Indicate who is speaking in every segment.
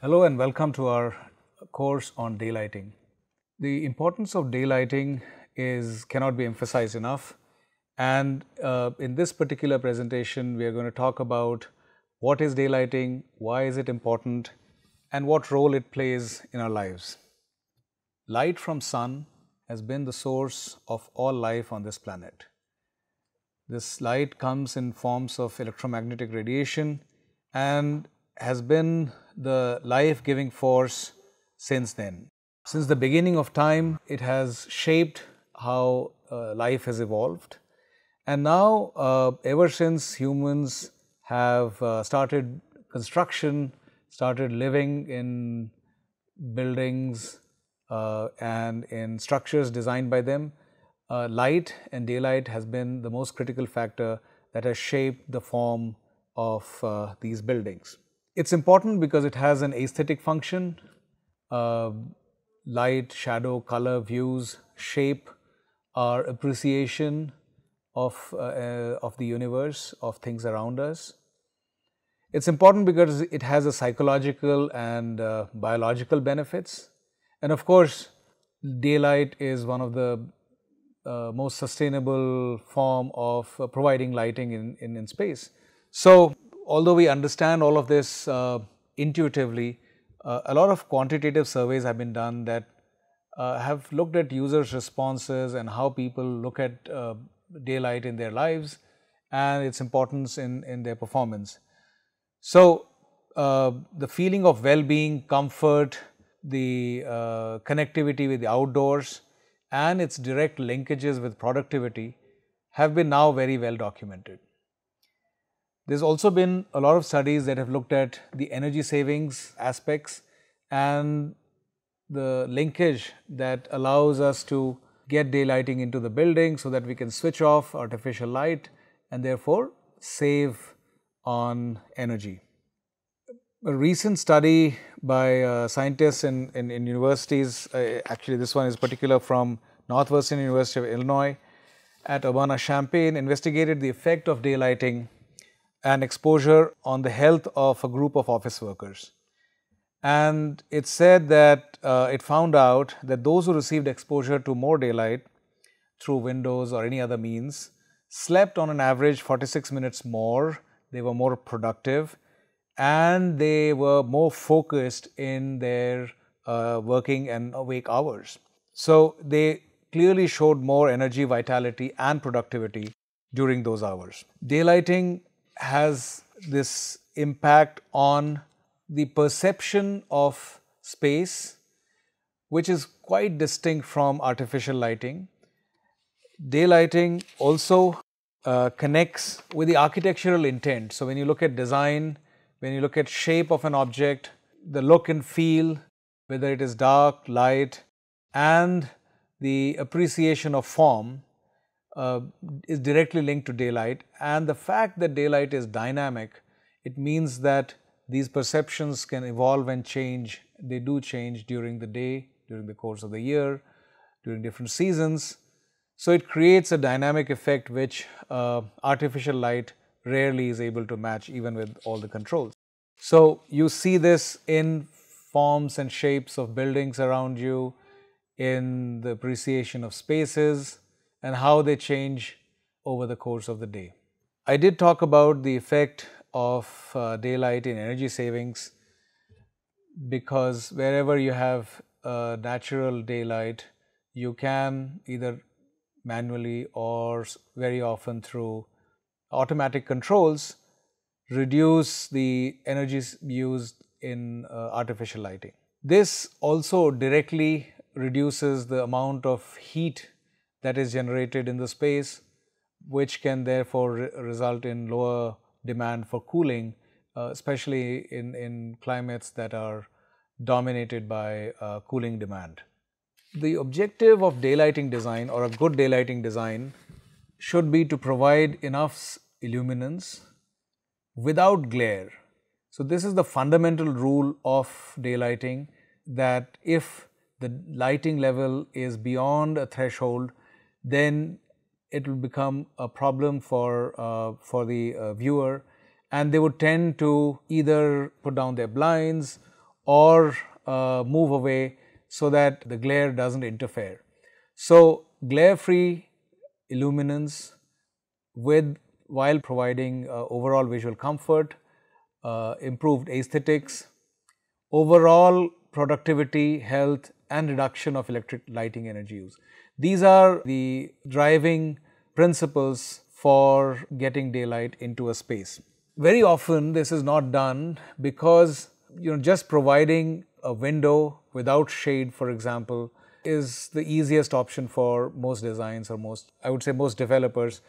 Speaker 1: Hello and welcome to our course on daylighting. The importance of daylighting is cannot be emphasized enough and uh, in this particular presentation we are going to talk about what is daylighting, why is it important and what role it plays in our lives. Light from sun has been the source of all life on this planet. This light comes in forms of electromagnetic radiation and has been the life giving force since then. Since the beginning of time, it has shaped how uh, life has evolved. And now, uh, ever since humans have uh, started construction, started living in buildings uh, and in structures designed by them, uh, light and daylight has been the most critical factor that has shaped the form of uh, these buildings. It's important because it has an aesthetic function, uh, light, shadow, color, views, shape, our appreciation of, uh, of the universe, of things around us. It's important because it has a psychological and uh, biological benefits. And of course, daylight is one of the uh, most sustainable form of uh, providing lighting in, in, in space. So although we understand all of this uh, intuitively, uh, a lot of quantitative surveys have been done that uh, have looked at users' responses and how people look at uh, daylight in their lives and its importance in, in their performance. So, uh, the feeling of well-being, comfort, the uh, connectivity with the outdoors and its direct linkages with productivity have been now very well documented. There's also been a lot of studies that have looked at the energy savings aspects and the linkage that allows us to get daylighting into the building so that we can switch off artificial light and therefore save on energy. A recent study by uh, scientists in, in, in universities, uh, actually this one is particular from Northwestern University of Illinois at Urbana-Champaign investigated the effect of daylighting an exposure on the health of a group of office workers. And it said that uh, it found out that those who received exposure to more daylight through windows or any other means slept on an average 46 minutes more, they were more productive, and they were more focused in their uh, working and awake hours. So, they clearly showed more energy, vitality, and productivity during those hours. Daylighting has this impact on the perception of space, which is quite distinct from artificial lighting. Daylighting also uh, connects with the architectural intent. So, when you look at design, when you look at shape of an object, the look and feel, whether it is dark, light, and the appreciation of form, uh, is directly linked to daylight and the fact that daylight is dynamic, it means that these perceptions can evolve and change. They do change during the day, during the course of the year, during different seasons. So, it creates a dynamic effect which uh, artificial light rarely is able to match even with all the controls. So, you see this in forms and shapes of buildings around you, in the appreciation of spaces, and how they change over the course of the day. I did talk about the effect of uh, daylight in energy savings because wherever you have uh, natural daylight, you can either manually or very often through automatic controls reduce the energy used in uh, artificial lighting. This also directly reduces the amount of heat that is generated in the space, which can therefore re result in lower demand for cooling, uh, especially in, in climates that are dominated by uh, cooling demand. The objective of daylighting design or a good daylighting design should be to provide enough illuminance without glare. So, this is the fundamental rule of daylighting that if the lighting level is beyond a threshold then it will become a problem for, uh, for the uh, viewer and they would tend to either put down their blinds or uh, move away so that the glare doesn't interfere. So, glare free illuminance with while providing uh, overall visual comfort, uh, improved aesthetics, overall productivity, health and reduction of electric lighting energy use. These are the driving principles for getting daylight into a space. Very often this is not done because you know just providing a window without shade for example is the easiest option for most designs or most I would say most developers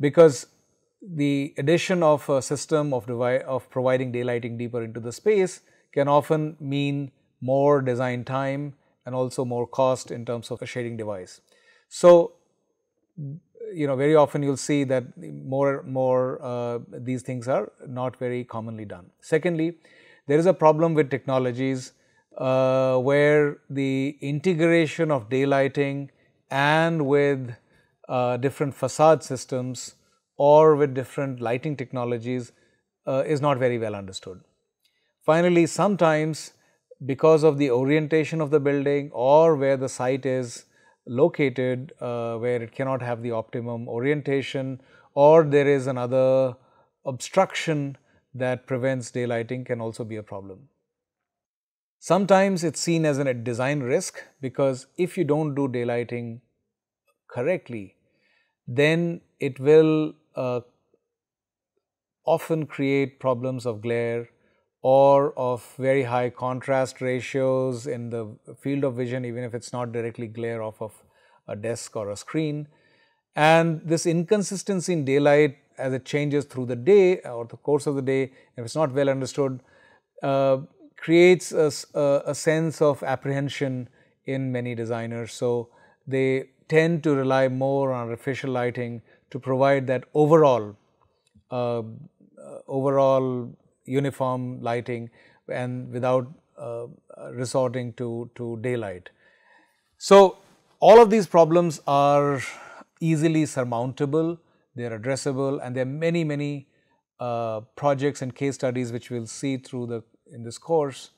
Speaker 1: because the addition of a system of, of providing daylighting deeper into the space can often mean more design time and also more cost in terms of a shading device. So, you know very often you will see that more more uh, these things are not very commonly done. Secondly, there is a problem with technologies uh, where the integration of daylighting and with uh, different facade systems or with different lighting technologies uh, is not very well understood. Finally, sometimes because of the orientation of the building or where the site is located uh, where it cannot have the optimum orientation or there is another obstruction that prevents daylighting can also be a problem. Sometimes it's seen as a design risk because if you don't do daylighting correctly, then it will uh, often create problems of glare, or of very high contrast ratios in the field of vision even if it is not directly glare off of a desk or a screen. And this inconsistency in daylight as it changes through the day or the course of the day if it is not well understood uh, creates a, a, sense of apprehension in many designers. So, they tend to rely more on artificial lighting to provide that overall uh, uh overall uniform lighting and without uh, resorting to, to daylight. So, all of these problems are easily surmountable, they are addressable and there are many, many uh, projects and case studies which we will see through the in this course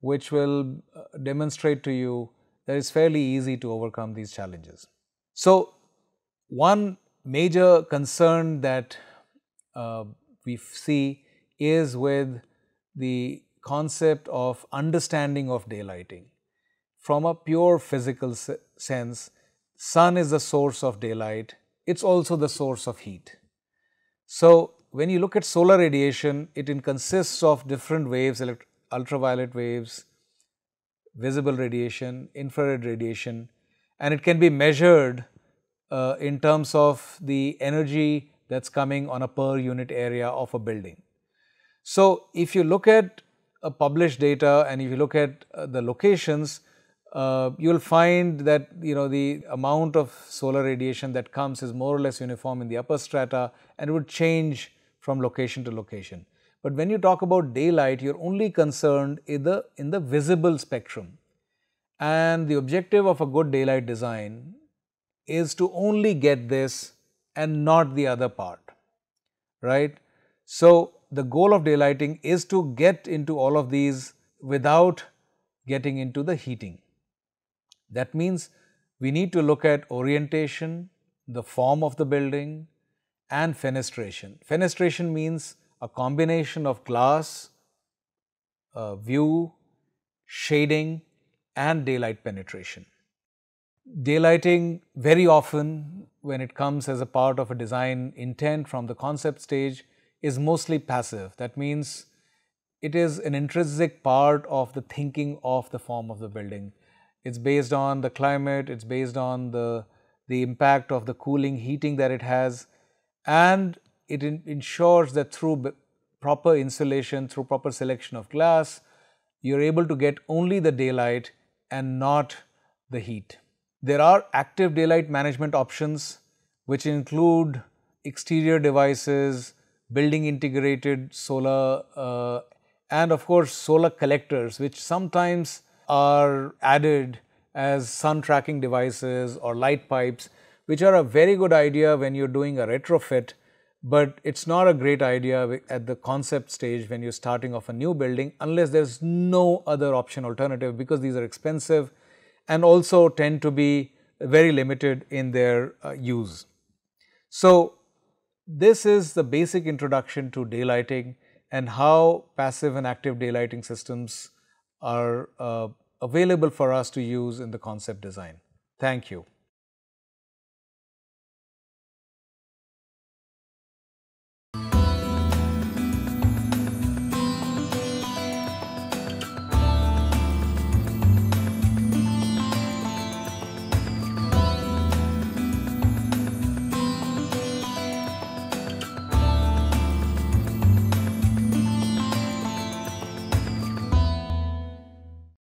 Speaker 1: which will uh, demonstrate to you that it is fairly easy to overcome these challenges. So, one major concern that uh, we see is with the concept of understanding of daylighting. From a pure physical sense, sun is the source of daylight, it is also the source of heat. So, when you look at solar radiation, it consists of different waves, ultraviolet waves, visible radiation, infrared radiation and it can be measured uh, in terms of the energy that is coming on a per unit area of a building. So, if you look at uh, published data and if you look at uh, the locations, uh, you will find that you know the amount of solar radiation that comes is more or less uniform in the upper strata and it would change from location to location. But when you talk about daylight, you are only concerned in the, in the visible spectrum. And the objective of a good daylight design is to only get this and not the other part, right. So, the goal of daylighting is to get into all of these without getting into the heating. That means, we need to look at orientation, the form of the building and fenestration. Fenestration means a combination of glass, uh, view, shading and daylight penetration. Daylighting very often when it comes as a part of a design intent from the concept stage is mostly passive. That means it is an intrinsic part of the thinking of the form of the building. It's based on the climate, it's based on the, the impact of the cooling, heating that it has and it in, ensures that through proper insulation, through proper selection of glass, you're able to get only the daylight and not the heat. There are active daylight management options which include exterior devices, building integrated solar uh, and of course solar collectors which sometimes are added as sun tracking devices or light pipes which are a very good idea when you're doing a retrofit but it's not a great idea at the concept stage when you're starting off a new building unless there's no other option alternative because these are expensive and also tend to be very limited in their uh, use. So, this is the basic introduction to daylighting and how passive and active daylighting systems are uh, available for us to use in the concept design. Thank you.